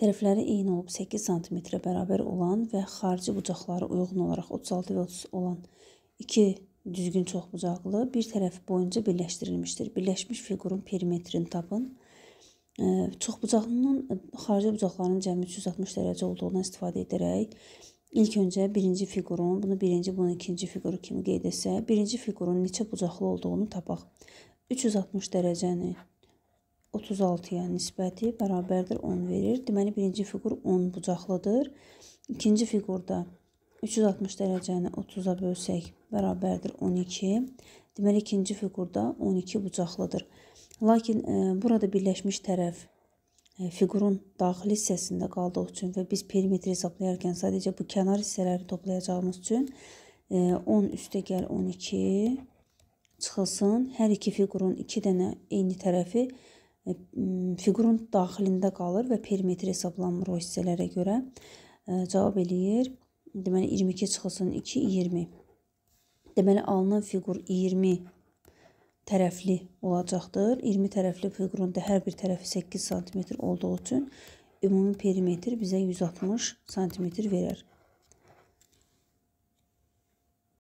Tərəfləri eyni olub 8 sm-ə bərabər olan və xarici bucaqları uyğun olaraq 36 və 30 olan iki düzgün çoxbucaqlı bir tərəf boyunca birləşdirilmişdir. Birləşmiş fiqurun perimetrini tapın. Çoxbucaqlının xarici bucaqlarının cəmi 360 dərəcə olduğundan istifadə edərək İlk öncə birinci fiqurun, bunu birinci, bunu ikinci fiquru kimi qeyd etsə, birinci fiqurun neçə bucaqlı olduğunu tapaq. 360 dərəcəni 36-ya nisbəti bərabərdir 10 verir. Deməli, birinci fiqur 10 bucaqlıdır. İkinci fiqurda 360 dərəcəni 30-a bölsək bərabərdir 12. Deməli, ikinci fiqurda 12 bucaqlıdır. Lakin e, burada birləşmiş tərəf e, fiqurun daxili hissəsində qaldığı üçün və biz perimetri hesablayarkən sadəcə bu kənar hissələri toplayacağımız üçün e, 10 üstə gəl 12 çıxılsın. Hər iki fiqurun iki dənə eyni tərəfi 12 fiqurun daxilində qalır və perimetr hesablanmır o hissələrə görə. Э, cavab eləyir. Deməli 22 çıxılsın 2 20. Deməli alınan fiqur 20 tərəfli olacaqdır. 20 tərəfli fiqurun da hər bir tərəfi 8 sm olduğu üçün ümumi perimetr bizə 160 sm verər.